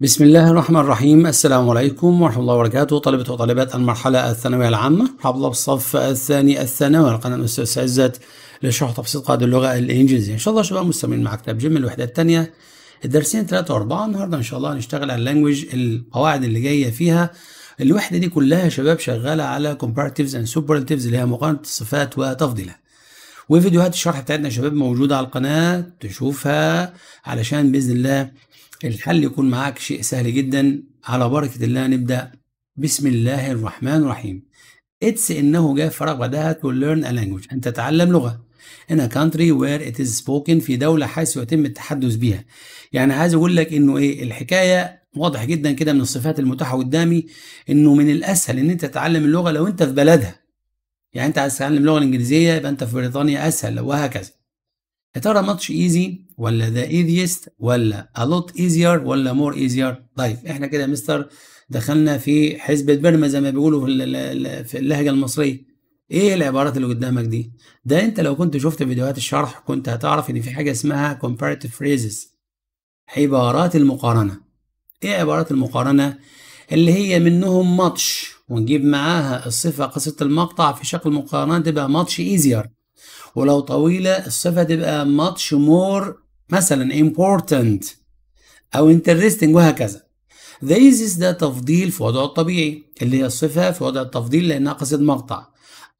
بسم الله الرحمن الرحيم السلام عليكم ورحمة الله وبركاته طلبة وطالبات المرحلة الثانوية العامة مرحبا بالصف الثاني الثانوي القناة الأستاذ عزت لشرح تبسيط قواعد اللغة الإنجليزية إن شاء الله شباب مستمرين مع كتاب جيم الوحدة الثانية الدرسين ثلاثة وأربعة النهاردة إن شاء الله هنشتغل على اللانجوج القواعد اللي جاية فيها الوحدة دي كلها شباب شغالة على comparatives and superlatives اللي هي مقارنة الصفات وتفضيلها وفيديوهات الشرح بتاعتنا يا شباب موجوده على القناه تشوفها علشان باذن الله الحل يكون معاك شيء سهل جدا على بركه الله نبدا بسم الله الرحمن الرحيم اتس انه جاء فراغ بعدها to learn a language ان تتعلم لغه in a country where it is spoken في دولة حيث يتم التحدث بها يعني عايز اقول لك انه ايه الحكاية واضح جدا كده من الصفات المتاحة قدامي انه من الاسهل ان انت تتعلم اللغة لو انت في بلدها يعني انت عايز تتعلم اللغه الانجليزيه يبقى انت في بريطانيا اسهل وهكذا يا ترى ماتش ايزي ولا ذا ايزيست ولا ا لوت ايزير ولا مور ايزير طيب احنا كده يا مستر دخلنا في حزبة برما زي ما بيقولوا في, في اللهجة المصرية ايه العبارات اللي قدامك دي ده انت لو كنت شفت فيديوهات الشرح كنت هتعرف ان في حاجة اسمها comparative phrases عبارات المقارنة ايه عبارات المقارنة اللي هي منهم ماتش ونجيب معاها الصفة قصة المقطع في شكل مقارنة تبقى ماتش ايزير ولو طويلة الصفة تبقى ماتش مور مثلا important أو interesting وهكذا ذا is ده تفضيل في وضعه الطبيعي اللي هي الصفة في وضع التفضيل لأنها قصة مقطع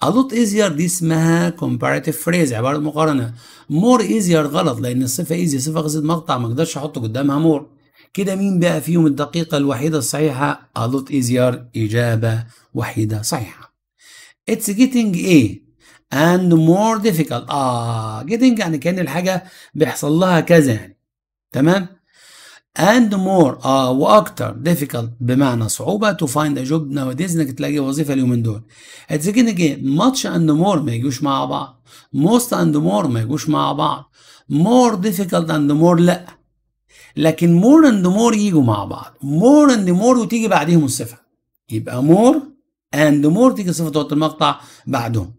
a lot easier دي اسمها comparative phrase عبارة مقارنة more easier غلط لأن الصفة easy صفة قصة مقطع ما اقدرش أحط قدامها more كده مين بقى فيهم الدقيقة الوحيدة الصحيحة؟ A lot easier إجابة وحيدة صحيحة. It's getting إيه؟ and more difficult. آه getting يعني كأن الحاجة بيحصل لها كذا يعني. تمام؟ and more آه وأكتر difficult بمعنى صعوبة to find a job nowadays إنك تلاقي وظيفة اليومين دول. It's getting إيه؟ much and more ما يجوش مع بعض. most and more ما يجوش مع بعض. more difficult and more لأ. لكن مور اند مور يجوا مع بعض مور اند مور وتيجي بعدهم الصفه يبقى مور اند مور تيجي صفه المقطع بعدهم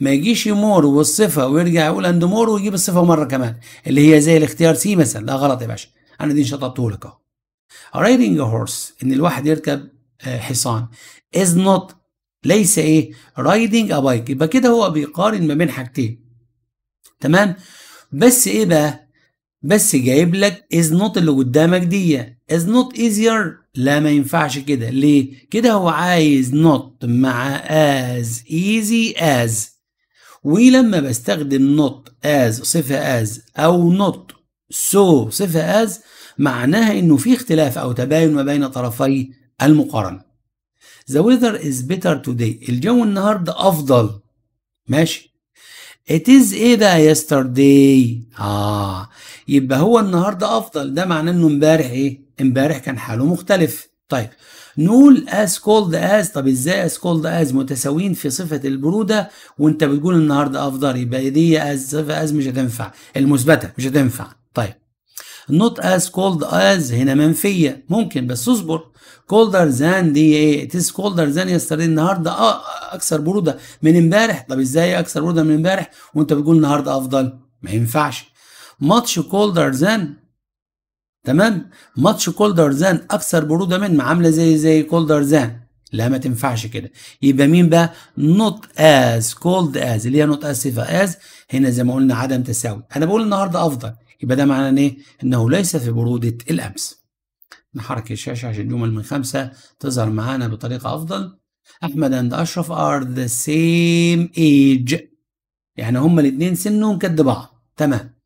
ما يجيش مور والصفه ويرجع يقول اند مور ويجيب الصفه مره كمان اللي هي زي الاختيار سي مثلا لا غلط يا باشا انا دي شطبته لك اهو رايدنج هورس ان الواحد يركب آه، حصان از نوت ليس ايه رايدنج ا بايك يبقى كده هو بيقارن ما بين حاجتين تمام بس ايه بقى بس جايب لك از نوت اللي قدامك دي از نوت easier لا ما ينفعش كده ليه كده هو عايز نوت مع از ايزي از ولما بستخدم نوت از صفه از او نوت سو so صفه از معناها انه في اختلاف او تباين ما بين طرفي المقارنه The weather is better today الجو النهارده افضل ماشي It is ايه بقى yesterday؟ آه يبقى هو النهارده افضل ده معناه انه امبارح ايه امبارح كان حاله مختلف طيب نقول as cold as طب ازاي as cold as متساويين في صفة البرودة وانت بتقول النهاردة افضل يبقى دي as صفة as مش هتنفع المثبتة مش هتنفع طيب not as cold as هنا منفية ممكن بس اصبر colder than دي ايه it is colder than yesterday النهاردة اه, آه، اكثر برودة من امبارح طب ازاي اكثر برودة من امبارح وانت بتقول النهاردة افضل ما ينفعش ماتش كولدر ذان تمام ماتش كولدر ذان اكثر بروده من عامله زي زي كولدر ذان لا ما تنفعش كده يبقى مين بقى نوت از كولد از اللي هي نوت از صفه از هنا زي ما قلنا عدم تساوي انا بقول النهارده افضل يبقى ده معناه ايه انه ليس في بروده الامس نحرك الشاشه عشان الجمل من خمسه تظهر معانا بطريقه افضل احمد اند اشرف ار ذا سيم ايج يعني هما الاثنين سنهم قد بعض تمام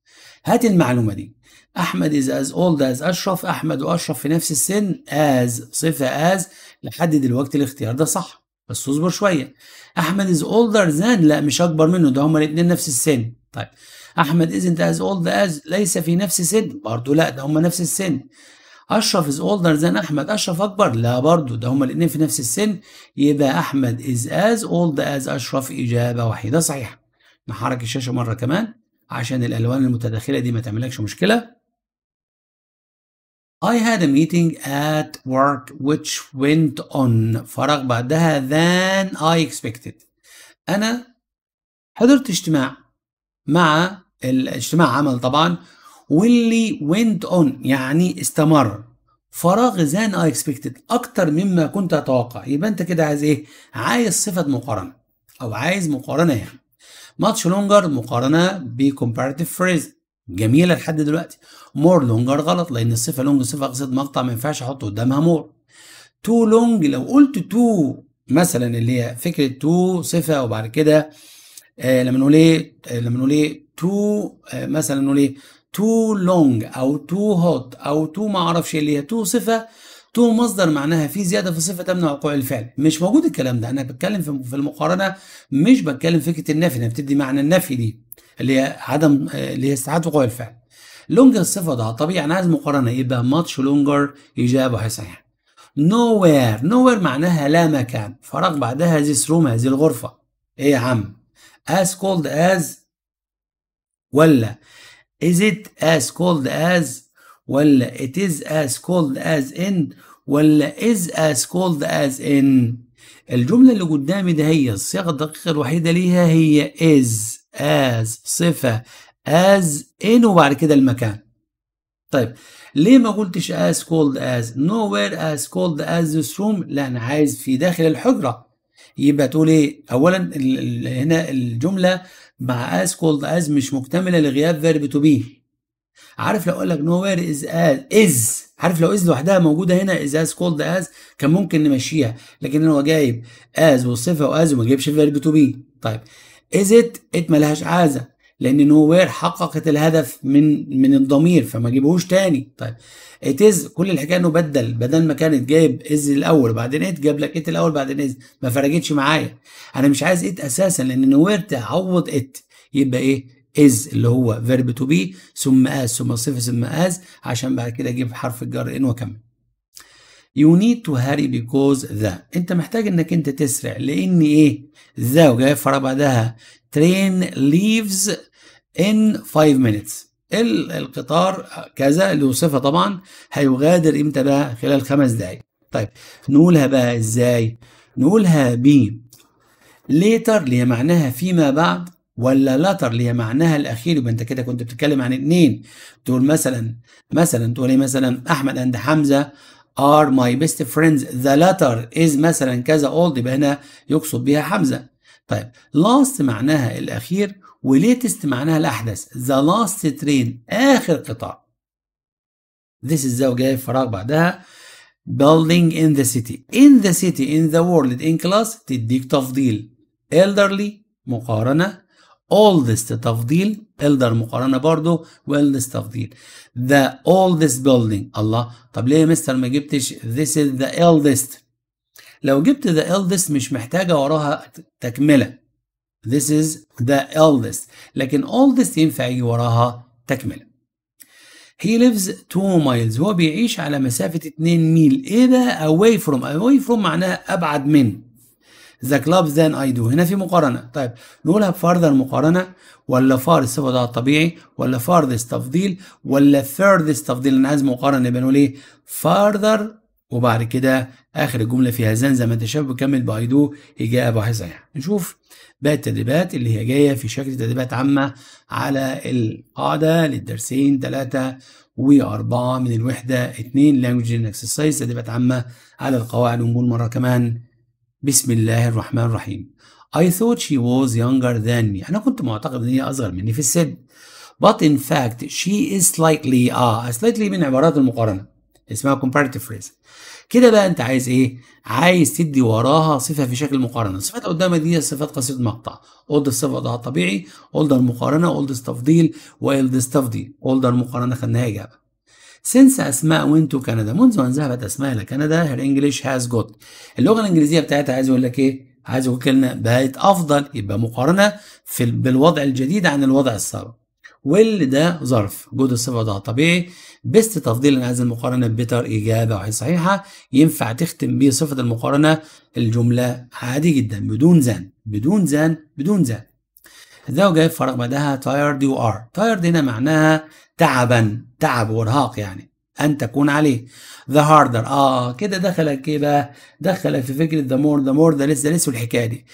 هات المعلومة دي أحمد از از اولد از أشرف أحمد وأشرف في نفس السن از صفة از لحد دلوقتي الاختيار ده صح بس اصبر شوية أحمد از اولدر ذان لا مش أكبر منه ده هما الاتنين نفس السن طيب أحمد انت از اولد از ليس في نفس سن برضه لا ده هما نفس السن أشرف از اولدر ذان أحمد أشرف أكبر لا برضه ده هما الاتنين في نفس السن يبقى أحمد از از اولد از أشرف إجابة وحيدة صحيحة نحرك الشاشة مرة كمان عشان الالوان المتداخله دي ما تعملكش مشكله I had a meeting at work which went on فراغ بعدها than I expected أنا حضرت اجتماع مع الاجتماع عمل طبعا واللي went on يعني استمر فراغ than I expected أكتر مما كنت أتوقع يبقى أنت كده عايز إيه؟ عايز صفة مقارنة أو عايز مقارنة يعني ماتش لونجر مقارنه بكومباريتيف فريز جميله لحد دلوقتي مور لونجر غلط لان الصفه لونج صفه قصد مقطع ما ينفعش احط قدامها مور تو لونج لو قلت تو مثلا اللي هي فكره تو صفه وبعد كده آه لما نقول ايه آه لما نقول ايه تو آه مثلا نقول ايه تو لونج او تو هوت او تو ما اعرفش اللي هي تو صفه تو مصدر معناها في زياده في صفه تمنع وقوع الفعل مش موجود الكلام ده انا بتكلم في المقارنه مش بتكلم فكره النفي انا بتدي معنى النفي دي اللي هي عدم اللي هي استعاده وقوع الفعل لونجر الصفه ده طبيعي انا عايز مقارنه يبقى ماتش لونجر اجابه صحيحه نو وير نو وير معناها لا مكان فراغ بعدها ذيس روم هذه الغرفه ايه يا عم as cold as ولا is it as cold as ولا it is as cold as in ولا is as cold as in الجملة اللي قدامي ده هي الصيغة الدقيقة الوحيدة ليها هي is as صفة as in وبعد كده المكان طيب ليه ما قلتش as cold as nowhere as cold as this room لا أنا عايز في داخل الحجرة يبقى تقول ايه اولا هنا الجملة مع as cold as مش مكتملة لغياب verb to be عارف لو اقول لك نو وير از از عارف لو از لوحدها موجوده هنا از از كولد از كان ممكن نمشيها لكن هو جايب از والصفه واز وما جايبش فيرب تو بي طيب از ات ات مالهاش عازه لان نو وير حققت الهدف من من الضمير فما جيبهوش تاني طيب ات از كل الحكايه انه بدل بدل ما كانت جايب از الاول وبعدين ات جاب لك ات الاول بعدين از ما فرقتش معايا انا مش عايز ات اساسا لان نو وير تعوض ات يبقى ايه از اللي هو فيرب تو بي ثم از ثم صفه ثم از عشان بعد كده اجيب حرف الجر ان واكمل. يو نيد تو هاري بيكوز ذا انت محتاج انك انت تسرع لان ايه ذا وجاي في بعدها ترين ليفز ان 5 minutes القطار كذا له صفه طبعا هيغادر امتى بقى خلال خمس دقائق طيب نقولها بقى ازاي نقولها ب later اللي هي معناها فيما بعد ولا لاتر اللي هي معناها الاخير يبقى انت كده كنت بتتكلم عن اتنين تقول مثلا مثلا تقول ايه مثلا احمد اند حمزه ار ماي بيست فريندز ذا لاتر از مثلا كذا اولد يبقى هنا يقصد بها حمزه طيب لاست معناها الاخير وليتست معناها الاحدث ذا لاست ترين اخر قطاع ذيس از ذا وجاي فراغ بعدها building in the city in the city in the world in class تديك تفضيل elderly مقارنه oldest تفضيل elder مقارنة برضو oldest تفضيل the oldest building الله طب ليه يا مستر ما جبتش this is the eldest لو جبت the eldest مش محتاجة وراها تكملة this is the eldest لكن oldest ينفع يجي وراها تكملة He lives two miles هو بيعيش على مسافة 2 ميل ايه ده away from away from معناها ابعد من ذا كلاب ذان اي دو هنا في مقارنه طيب نقولها فارذر مقارنه ولا فار الصفه ده الطبيعي ولا فارذس تفضيل ولا فيرذست تفضيل انا عايز مقارنه يبقى نقول ايه فارذر وبعد كده اخر الجمله فيها زن زي ما انت شايف بكمل باي دو اجابه واحده صحيحه نشوف باقي التدريبات اللي هي جايه في شكل تدريبات عامه على القاعده للدرسين ثلاثه وأربعة من الوحدة اثنين لانجوج and تدريبات عامة على القواعد ونقول مرة كمان بسم الله الرحمن الرحيم I thought she was younger than me أنا كنت معتقد إن هي أصغر مني في السن but in fact she is slightly آه slightly من عبارات المقارنة اسمها comparative phrase كده بقى أنت عايز إيه؟ عايز تدي وراها صفة في شكل مقارنة الصفات قدامها دي صفات قصيرة مقطع old الصفة وضعها الطبيعي old المقارنة old تفضيل wild تفضيل old المقارنة خدناها إجابة سنس أسماء وين تو كندا منذ أن ذهبت أسماء إلى كندا هير انجلش هاز جوت اللغة الإنجليزية بتاعتها عايز يقول لك إيه؟ عايز يقول كلمة بقت أفضل يبقى مقارنة في بالوضع الجديد عن الوضع السابق ويل ده ظرف جود الصفة ده طبيعي بيست تفضيل عن هذه المقارنة بتر إجابة وهي صحيحة ينفع تختم بيه صفة المقارنة الجملة عادي جدا بدون زن بدون زن بدون زن ده وجايب فراغ بعدها تايرد يو ار تايرد هنا معناها تعبا تعب وارهاق يعني أن تكون عليه the harder آه كده دخلك إيه بقى؟ دخلك في فكرة the more the more the less the less والحكاية دي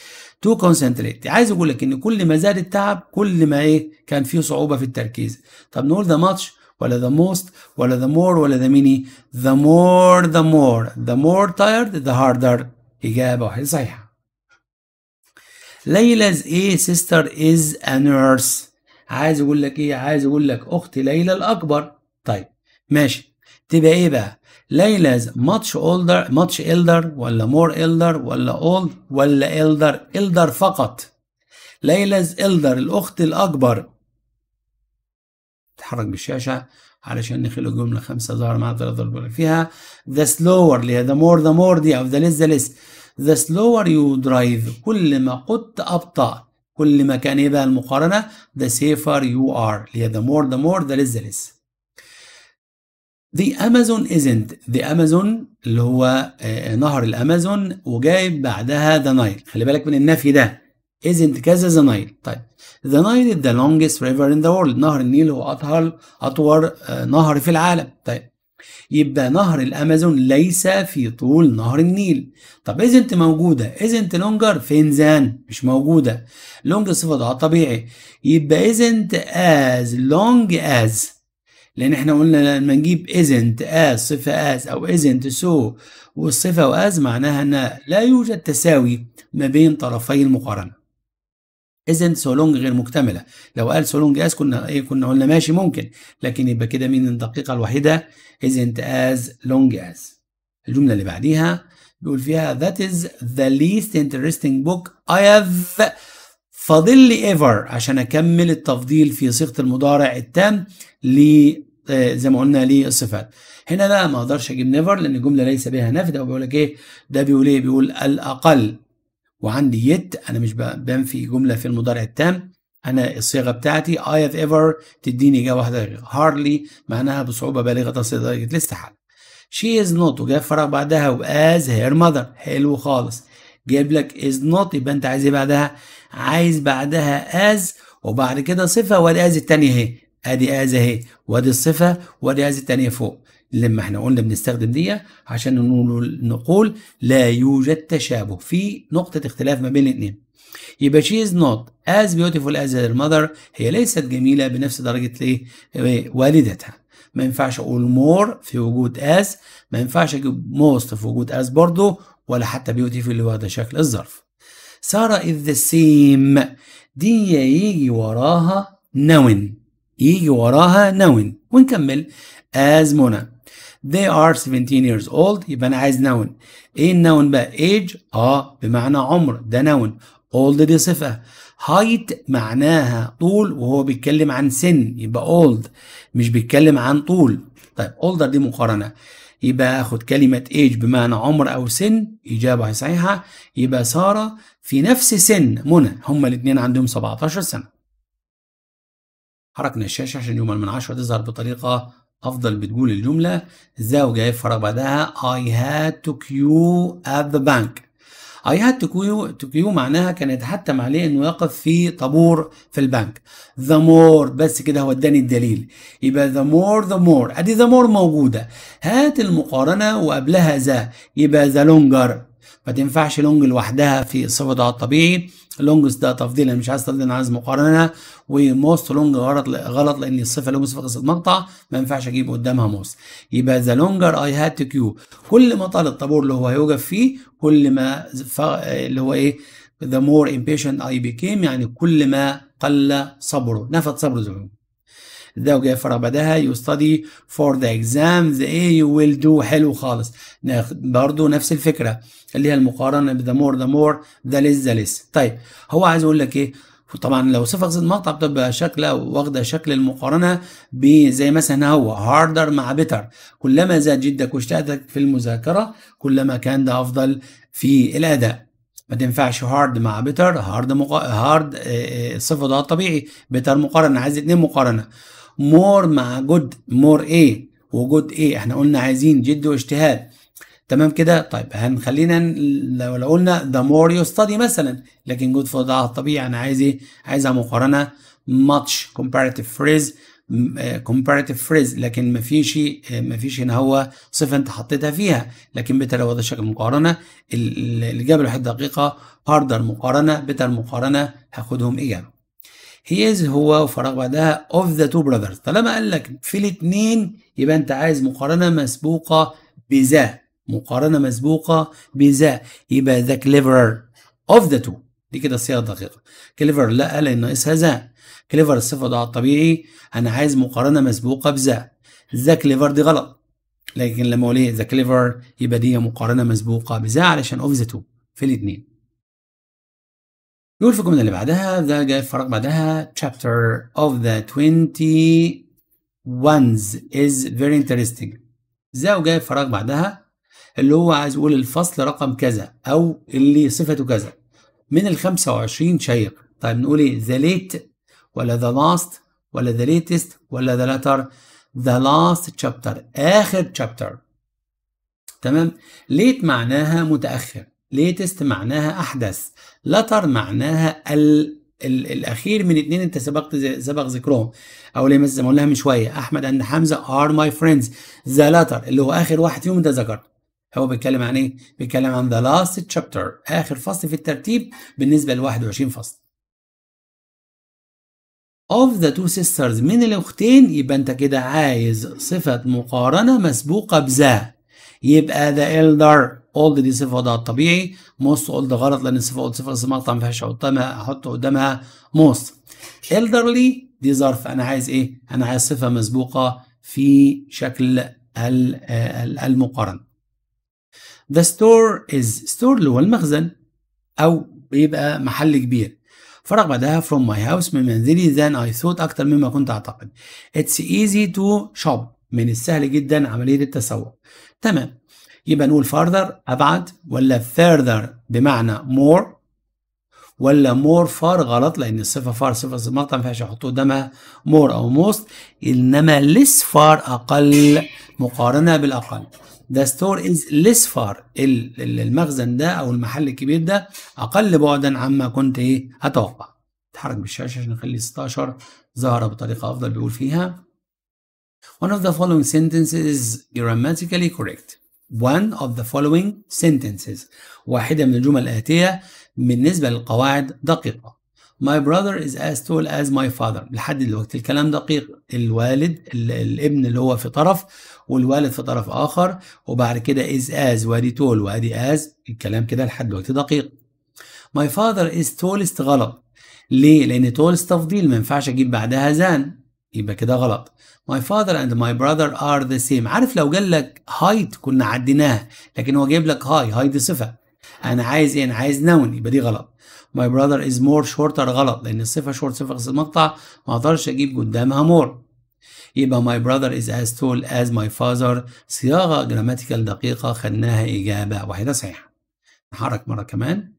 to concentrate عايز أقول لك إن كل ما زاد التعب كل ما إيه كان فيه صعوبة في التركيز طب نقول the much ولا the most ولا the more ولا the ميني the more the more the more tired the harder إجابة واحدة صحيحة ليلى's ايه سيستر از ا نيرس عايز اقول لك ايه عايز اقول لك اخت ليلى الاكبر طيب ماشي تبقى ايه بقى از ماتش اولدر ماتش elder ولا مور elder ولا اولد ولا elder elder فقط از elder الاخت الاكبر اتحرك بالشاشه علشان نخلق جمله خمسه ظهر مع ثلاثه فيها the slower اللي هي the more the more دي او the less the less the slower you drive كل ما قدت أبطأ كل ما كان إيه بقى المقارنة the safer you are اللي هي the more the more the less the less The Amazon isn't The Amazon اللي هو نهر الأمازون وجايب بعدها the Nile خلي بالك من النفي ده isn't كذا the Nile طيب the Nile is the longest river in the world نهر النيل هو أطول أطول نهر في العالم طيب يبقى نهر الامازون ليس في طول نهر النيل طب ازنت موجوده ازنت لونجر فين زان مش موجوده لونج صفه ضعف طبيعي يبقى ازنت از لونج از لان احنا قلنا لما نجيب ازنت از صفه از او ازنت سو والصفه واز معناها ان لا يوجد تساوي ما بين طرفي المقارنه isn't so long غير مكتمله لو قال so long as كنا ايه كنا قلنا ماشي ممكن لكن يبقى كده مين الدقيقه الوحيده isn't as long as الجمله اللي بعديها بيقول فيها that is the least interesting book I have فاضل لي ايفر عشان اكمل التفضيل في صيغه المضارع التام ل آه، زي ما قلنا للصفات هنا لا ما اقدرش اجيب نيفر لان الجمله ليس بها نفي ده بيقول لك ايه ده بيقول ايه بيقول الاقل وعندي يت انا مش بنفي جمله في المضارع التام انا الصيغه بتاعتي اي اف ايفر تديني اجابه واحده هاردلي معناها بصعوبه بالغه تصل لدرجه الاستحاله شي از نوت وجاب فراغ بعدها واز هير ماذر حلو خالص جايب لك از نوت يبقى انت عايز ايه بعدها عايز بعدها از وبعد كده صفه وادي از الثانيه اهي ادي از اهي وادي الصفه وادي از الثانيه فوق لما احنا قلنا بنستخدم دي عشان نقول لا يوجد تشابه في نقطة اختلاف ما بين الاثنين يبقى she is not as beautiful as her mother هي ليست جميلة بنفس درجة ليه والدتها ما ينفعش اقول more في وجود as ما ينفعش اجيب most في وجود as برضه ولا حتى beautiful اللي هو ده شكل الظرف سارة is the same دي يجي وراها نون يجي وراها نون ونكمل as منى they are 17 years old يبقى انا عايز نون ايه النون بقى age اه بمعنى عمر ده نون old دي صفه height معناها طول وهو بيتكلم عن سن يبقى old مش بيتكلم عن طول طيب older دي مقارنه يبقى اخد كلمة age بمعنى عمر او سن اجابة صحيحة يبقى سارة في نفس سن منى هما الاثنين عندهم 17 سنة حركنا الشاشة عشان يوم من عشرة تظهر بطريقة أفضل بتقول الجملة ذا وجايب فراغ بعدها I had to queue at the bank I had to queue, to queue معناها كان يتحتم عليه انه يقف في طابور في البنك the more بس كده هو اداني الدليل يبقى the more the more ادي the more موجودة هات المقارنة وقبلها ذا يبقى the longer ما تنفعش لونج لوحدها في صفة الطبيعي لونجز ده تفضيل انا مش عايز تفضيل انا عايز مقارنه وموست لونج غلط غلط لان الصفه لونج صفه قصه مقطع ما ينفعش اجيب قدامها موست يبقى ذا لونجر اي هاد تو كيو كل ما طال الطابور اللي هو هيوقف فيه كل ما ف... اللي هو ايه ذا مور امبيشنت اي بيكيم يعني كل ما قل صبره نفد صبره زي ما الزوجة بعدها يو ستادي فور ذا اكزامز ايه يو ويل دو حلو خالص برضه نفس الفكرة اللي هي المقارنة ب مور ذا مور ذا ليس ذا ليس طيب هو عايز اقول لك ايه طبعا لو صفة قصد مقطع بتبقى شكله واخدة شكل المقارنة زي مثلا هو هاردر مع بيتر كلما زاد جدك واجتهادك في المذاكرة كلما كان ده أفضل في الأداء ما تنفعش هارد مع بيتر هارد مقا... هارد آه، آه، صفة ده طبيعي بيتر مقارنة عايز اتنين مقارنة مور مع جود مور ايه وجود ايه احنا قلنا عايزين جد واجتهاد تمام كده طيب هنخلينا لو, قلنا ذا مور يو ستادي مثلا لكن جود فور ذا طبيعي الطبيعي انا عايز ايه عايزها مقارنه ماتش كومباريتيف فريز كومباريتيف فريز لكن ما فيش آه، ما فيش هنا هو صفه انت حطيتها فيها لكن بيتر هو ده شكل المقارنه الاجابه الوحيده دقيقه هاردر مقارنه بيتر مقارنه هاخدهم اجابه هيز هو وفراغ بعدها اوف ذا تو براذرز طالما قال لك في الاثنين يبقى انت عايز مقارنه مسبوقه بذا مقارنه مسبوقه بذا يبقى ذا كليفرر اوف ذا تو دي كده الصيغه الدقيقه كليفر لا لان ناقصها ذا كليفر الصفه ده الطبيعي انا عايز مقارنه مسبوقه بذا ذا كليفر دي غلط لكن لما اقول ايه ذا كليفر يبقى دي مقارنه مسبوقه بذا علشان اوف ذا تو في الاثنين يقول في الجملة اللي بعدها ذا جاي في فراغ بعدها chapter of the 21 is very interesting ذا وجاي في فراغ بعدها اللي هو عايز يقول الفصل رقم كذا أو اللي صفته كذا من ال 25 شيق طيب نقول ايه the late ولا the last ولا the latest ولا the latter the last chapter آخر chapter تمام late معناها متأخر latest معناها أحدث لتر معناها ال ال الاخير من اتنين انت سبقت سبق ذكرهم او زي ما قلناها من شويه احمد ان حمزه ار ماي فريندز ذا لاتر اللي هو اخر واحد فيهم انت ذكرته هو بيتكلم عن ايه؟ بيتكلم عن ذا لاست تشابتر اخر فصل في الترتيب بالنسبه ل 21 فصل. of the two sisters من الاختين يبقى انت كده عايز صفه مقارنه مسبوقه بذا يبقى the elder اولد دي صفه وضعها الطبيعي موست اولد غلط لان الصفه اولد صفه مقطع ما فيهاش احطها طيب احط قدامها موست elderly دي ظرف انا عايز ايه انا عايز صفه مسبوقه في شكل المقارنه the store is store اللي هو المخزن او بيبقى محل كبير فرغ بعدها from my house من منزلي than I thought أكتر مما كنت أعتقد. It's easy to shop من السهل جدا عملية التسوق. تمام يبقى نقول farther أبعد ولا further بمعنى more ولا مور فار غلط لأن الصفة فار صفة مطلقة ما ينفعش يحطوا قدامها مور أو موست إنما ليس فار أقل مقارنة بالأقل ذا ستور از ليس فار المخزن ده او المحل الكبير ده اقل بعدا عما كنت ايه اتوقع اتحرك بالشاشه عشان نخلي 16 ظاهره بطريقه افضل بيقول فيها One of the following sentences is grammatically correct one of the following sentences واحدة من الجمل الآتية بالنسبة للقواعد دقيقة My brother is as tall as my father لحد دلوقتي الكلام دقيق الوالد الابن اللي هو في طرف والوالد في طرف آخر وبعد كده is as وادي tall وادي as الكلام كده لحد دلوقتي دقيق My father is tallest غلط ليه؟ لأن tallest تفضيل ما ينفعش أجيب بعدها زان يبقى كده غلط my father and my brother are the same عارف لو قال لك height كنا عديناها لكن هو جايب لك high هاي دي صفه انا عايز ايه انا عايز نون يبقى دي غلط my brother is more shorter غلط لان الصفه short صفه قصير المقطع ما اقدرش اجيب قدامها more يبقى my brother is as tall as my father صياغه جراماتيكال دقيقه خدناها اجابه واحده صحيحه نحرك مره كمان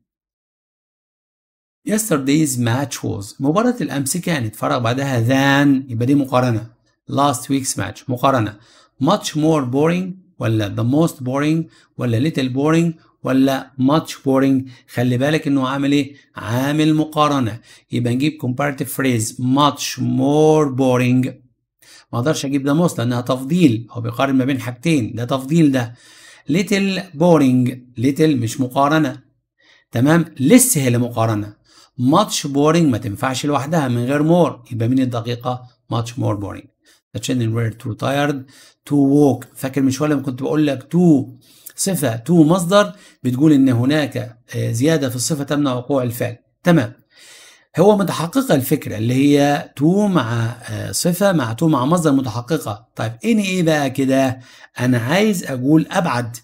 yesterday's match was مباراة الأمس كانت يعني فرق بعدها than يبقى دي مقارنة last week's match مقارنة much more boring ولا the most boring ولا little boring ولا much boring خلي بالك انه عامل ايه عامل مقارنة يبقى نجيب comparative phrase much more boring ما اقدرش اجيب the most لانها تفضيل هو بيقارن ما بين حاجتين ده تفضيل ده little boring little مش مقارنة تمام لسه هي مقارنة ماتش بورينج ما تنفعش لوحدها من غير مور يبقى مين الدقيقة ماتش مور بورينج the children تو too tired to فاكر من شوية لما كنت بقول لك تو صفة تو مصدر بتقول إن هناك آه، زيادة في الصفة تمنع وقوع الفعل تمام هو متحققة الفكرة اللي هي تو مع آه، صفة مع تو مع مصدر متحققة طيب اني ايه بقى كده انا عايز اقول ابعد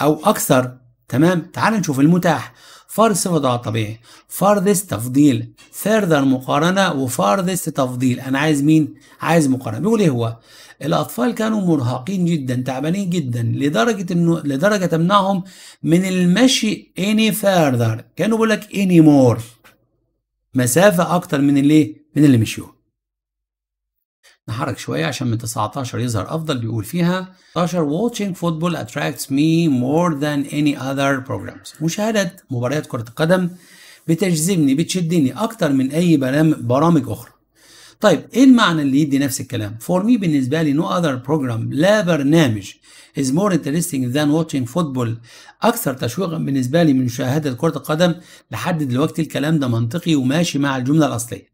او اكثر تمام تعال نشوف المتاح فرس وضع طبيعي farthest تفضيل further مقارنة وfarthest تفضيل أنا عايز مين؟ عايز مقارنة بيقول إيه هو؟ الأطفال كانوا مرهقين جدا تعبانين جدا لدرجة إنه لدرجة تمنعهم من المشي إني further كانوا بيقول لك إني مور مسافة أكتر من اللي من اللي مشيوه نحرك شوية عشان من 19 يظهر أفضل بيقول فيها 19 watching football attracts me more than any other programs مشاهدة مباريات كرة القدم بتجذبني بتشدني أكتر من أي برامج أخرى طيب ايه المعنى اللي يدي نفس الكلام؟ فور مي بالنسبه لي no other program لا برنامج is more interesting than watching football اكثر تشويقا بالنسبه لي من مشاهده كره القدم لحد دلوقتي الكلام ده منطقي وماشي مع الجمله الاصليه.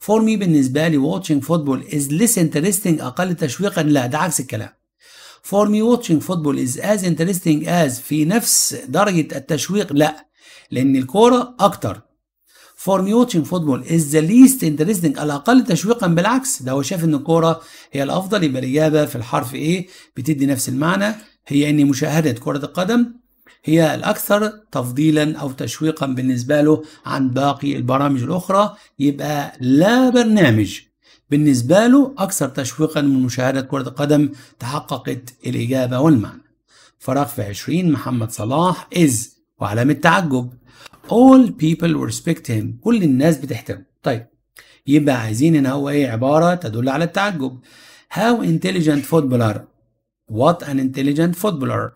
فور مي بالنسبه لي واتشنج فوتبول از ليس انترستنج اقل تشويقا لا ده عكس الكلام فور مي واتشنج فوتبول از از انترستنج از في نفس درجه التشويق لا لان الكوره اكتر فور مي واتشنج فوتبول از ذا ليست انترستنج الاقل تشويقا بالعكس ده هو شايف ان الكوره هي الافضل يبقى الاجابه في الحرف ايه بتدي نفس المعنى هي ان مشاهده كره القدم هي الأكثر تفضيلا أو تشويقا بالنسبة له عن باقي البرامج الأخرى يبقى لا برنامج بالنسبة له أكثر تشويقا من مشاهدة كرة القدم تحققت الإجابة والمعنى فراغ في 20 محمد صلاح إز وعلامة تعجب all people respect him كل الناس بتحترمه طيب يبقى عايزين ان هو ايه عباره تدل على التعجب how intelligent footballer what an intelligent footballer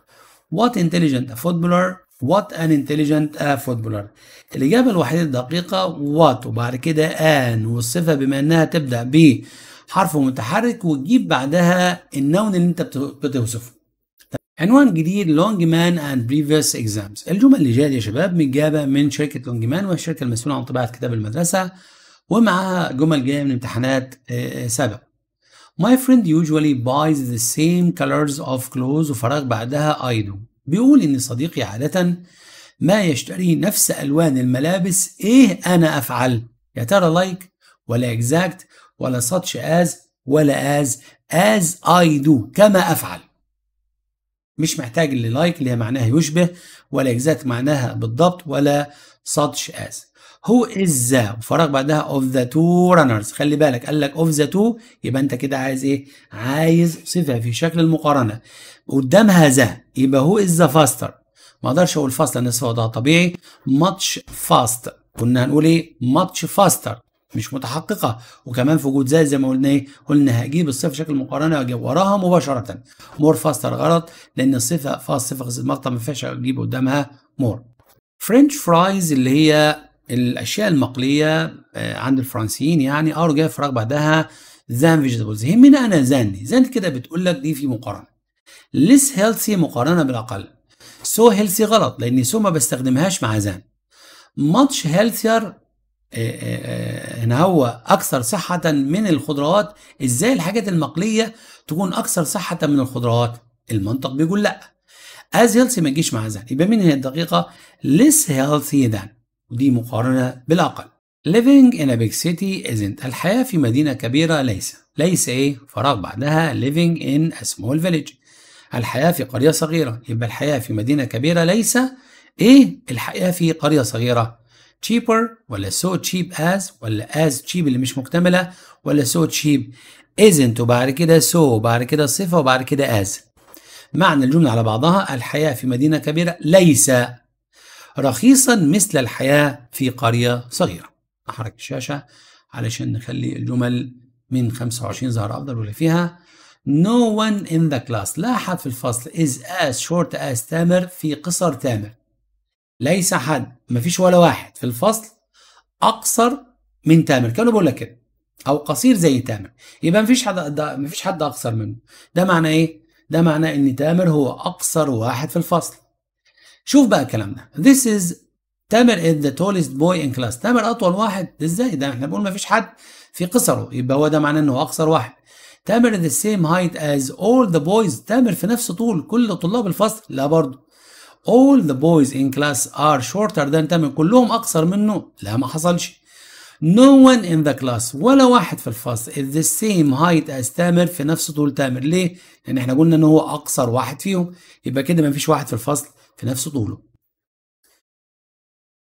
What intelligent a footballer What an intelligent a uh, footballer الإجابة الوحيدة الدقيقة what وبعد كده an والصفة بما إنها تبدأ ب حرف متحرك وتجيب بعدها النون اللي أنت بتوصفه عنوان جديد لونج مان اند بريفيوس اكزامز الجمل اللي جايه يا شباب متجابه من شركه لونج مان وهي الشركه المسؤوله عن طباعه كتاب المدرسه ومعاها جمل جايه من امتحانات آه، سابقه My friend usually buys the same colors of clothes وفراغ بعدها I do بيقول إن صديقي عادة ما يشتري نفس ألوان الملابس إيه أنا أفعل؟ يا ترى like ولا exact ولا such as ولا as as I do كما أفعل مش محتاج اللي like اللي هي معناها يشبه ولا exact معناها بالضبط ولا such as هو از وفراغ بعدها اوف ذا تو رانرز خلي بالك قال لك اوف ذا تو يبقى انت كده عايز ايه عايز صفه في شكل المقارنه قدامها ذا يبقى هو از فاستر ما اقدرش اقول فاست لان الصوت ده طبيعي ماتش فاست كنا هنقول ايه ماتش فاستر مش متحققه وكمان في وجود زي زي ما قلنا ايه قلنا هجيب الصفه شكل المقارنه واجيب وراها مباشره مور فاستر غلط لان الصفه فاست صفه المقطع ما فيهاش اجيب قدامها مور فرنش فرايز اللي هي الاشياء المقليه آه، عند الفرنسيين يعني ار آه، جاي فراغ بعدها زان فيجيتابلز من انا زان زان كده بتقول لك دي في مقارنه ليس هيلثي مقارنه بالاقل سو so هيلثي غلط لان سو ما بستخدمهاش مع زان ماتش هيلثير آه، ان هو اكثر صحه من الخضروات ازاي الحاجات المقليه تكون اكثر صحه من الخضروات المنطق بيقول لا از هيلثي ما تجيش مع زان يبقى من هي الدقيقه ليس هيلثي ذان ودي مقارنة بالأقل living in a big city isn't الحياة في مدينة كبيرة ليس ليس إيه فراغ بعدها living in a small village الحياة في قرية صغيرة يبقى الحياة في مدينة كبيرة ليس إيه الحياة في قرية صغيرة cheaper ولا so cheap as ولا as cheap اللي مش مكتملة ولا so cheap isn't وبعد كده so وبعد كده صفة وبعد كده as معنى الجملة على بعضها الحياة في مدينة كبيرة ليس رخيصا مثل الحياة في قرية صغيرة أحرك الشاشة علشان نخلي الجمل من 25 ظهر أفضل ولا فيها No one in the class لا أحد في الفصل is as short as تامر في قصر تامر ليس حد فيش ولا واحد في الفصل أقصر من تامر كانوا بقول لك كده أو قصير زي تامر يبقى مفيش حد مفيش حد أقصر منه ده معناه إيه؟ ده معناه إن تامر هو أقصر واحد في الفصل شوف بقى كلامنا this is تامر is the tallest boy in class تامر اطول واحد ازاي ده احنا بنقول مفيش حد في قصره يبقى هو ده معناه انه اقصر واحد تامر is the same height as all the boys تامر في نفس طول كل طلاب الفصل لا برضه all the boys in class are shorter than تامر كلهم اقصر منه لا ما حصلش no one in the class ولا واحد في الفصل is the same height as تامر في نفس طول تامر ليه؟ لان احنا قلنا ان هو اقصر واحد فيهم يبقى كده ما فيش واحد في الفصل في نفس طوله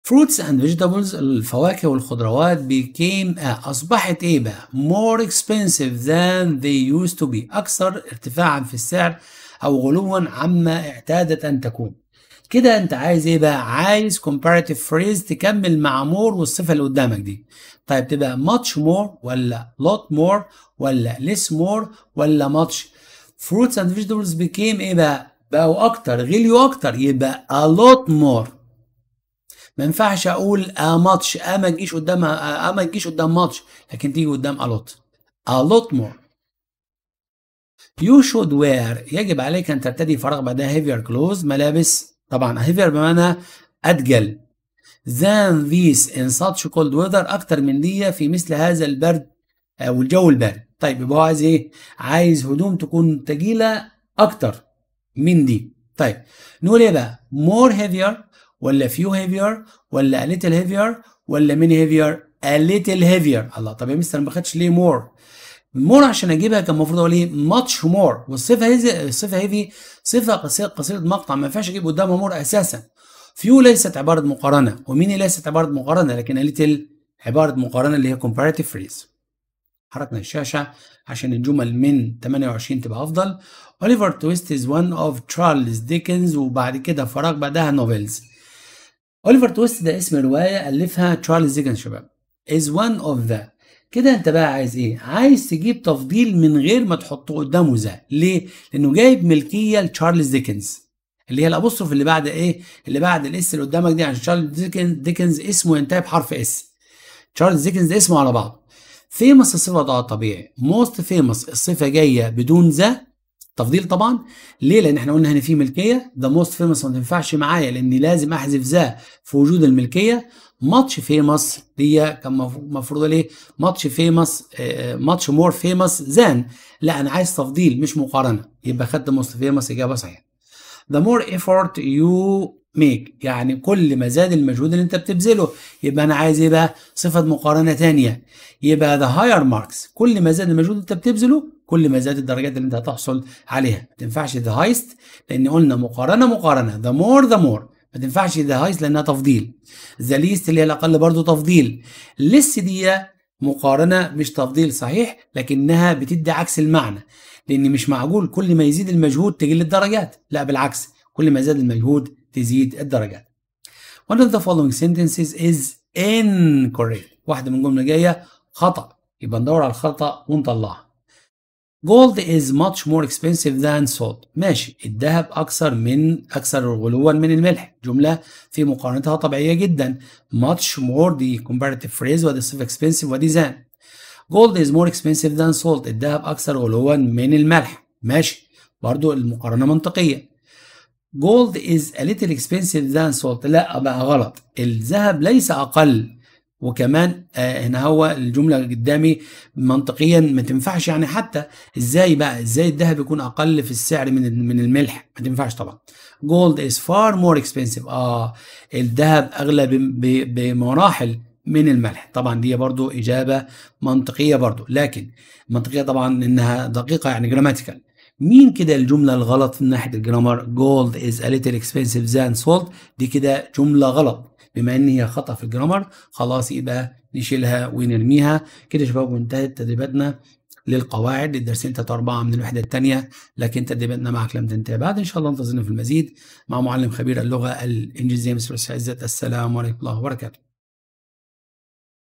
fruits and vegetables الفواكه والخضروات became a آه، أصبحت إيه بقى more expensive than they used to be أكثر ارتفاعا في السعر أو غلوا عما اعتادت أن تكون كده أنت عايز إيه بقى عايز comparative phrase تكمل مع more والصفة اللي قدامك دي طيب تبقى much more ولا lot more ولا less more ولا much fruits and vegetables became إيه بقى بقوا اكتر غليوا اكتر يبقى a lot more ما ينفعش اقول ا ماتش ا ما تجيش قدام ا ما تجيش قدام ماتش لكن تيجي قدام a lot a lot more you should wear يجب عليك ان ترتدي فراغ بعدها heavier clothes ملابس طبعا heavier بمعنى اتجل than these in such cold weather اكتر من دي في مثل هذا البرد او آه، الجو البارد طيب يبقى هو عايز ايه عايز هدوم تكون تجيله اكتر من دي طيب نقول ايه بقى more heavier ولا few heavier ولا a little heavier ولا many heavier a little heavier الله طب يا مستر ما خدتش ليه more مور عشان اجيبها كان المفروض اقول ايه ماتش مور والصفه هيزي الصفه هذه صفه قصيره قصيره مقطع ما ينفعش اجيب قدامها مور اساسا فيو ليست عباره مقارنه وميني ليست عباره مقارنه لكن ليتل عباره مقارنه اللي هي comparative phrase حركنا الشاشة عشان الجمل من 28 تبقى أفضل أوليفر تويست is one of تشارلز ديكنز وبعد كده فراغ بعدها نوفلز أوليفر تويست ده اسم رواية ألفها تشارلز ديكنز شباب is one of the كده انت بقى عايز ايه؟ عايز تجيب تفضيل من غير ما تحطه قدامه ذا، ليه؟ لأنه جايب ملكية لتشارلز ديكنز اللي هي الأبوستروف اللي بعد ايه؟ اللي بعد الاس اللي قدامك دي عشان تشارلز ديكنز اسمه ينتهي بحرف اس. تشارلز ديكنز اسمه على بعضه. فيمس الصفة ده طبيعي موست فيمس الصفة جاية بدون ذا تفضيل طبعا ليه لان احنا قلنا هنا في ملكيه ذا موست فيمس ما تنفعش معايا لان لازم احذف ذا في وجود الملكيه ماتش فيمس دي كان المفروض ليه ماتش فيمس ماتش مور فيمس ذان لا انا عايز تفضيل مش مقارنه يبقى خدت موست فيمس اجابه صحيحه the more effort you ميك يعني كل ما زاد المجهود اللي انت بتبذله يبقى انا عايز ايه بقى صفه مقارنه ثانيه يبقى ذا هاير ماركس كل ما زاد المجهود اللي انت بتبذله كل ما زادت الدرجات اللي انت هتحصل عليها ما تنفعش ذا هايست لان قلنا مقارنه مقارنه ذا مور ذا مور ما تنفعش ذا هايست لانها تفضيل ذا ليست اللي هي الاقل برضه تفضيل لس دي مقارنه مش تفضيل صحيح لكنها بتدي عكس المعنى لان مش معقول كل ما يزيد المجهود تقل الدرجات لا بالعكس كل ما زاد المجهود تزيد الدرجات. One of the following sentences is incorrect. واحدة من الجملة جاية خطأ يبقى ندور على الخطأ ونطلعها. Gold is much more expensive than salt. ماشي الذهب أكثر من أكثر غلوا من الملح. جملة في مقارنتها طبيعية جدا. Much more the comparative phrase وده صفة expensive ودي than. Gold is more expensive than salt. الذهب أكثر غلوا من الملح. ماشي برضو المقارنة منطقية. gold is a little expensive than salt لا بقى غلط الذهب ليس اقل وكمان آه، هنا هو الجمله قدامي منطقيا ما تنفعش يعني حتى ازاي بقى ازاي الذهب يكون اقل في السعر من من الملح ما تنفعش طبعا جولد از فار مور اكسبنسيف اه الذهب اغلى بمراحل من الملح طبعا دي برضو اجابه منطقيه برضو لكن منطقيه طبعا انها دقيقه يعني جراماتيكال مين كده الجمله الغلط من ناحيه الجرامر جولد از ا little expensive than salt دي كده جمله غلط بما ان هي خطا في الجرامر خلاص يبقى نشيلها ونرميها كده يا شباب وانتهت تدريباتنا للقواعد للدرسين 3 4 من الوحده الثانيه لكن تدريباتنا معك لم تنتهي بعد ان شاء الله انتظرنا في المزيد مع معلم خبير اللغه الانجليزيه مستر عزت السلام عليكم ورحمه الله وبركاته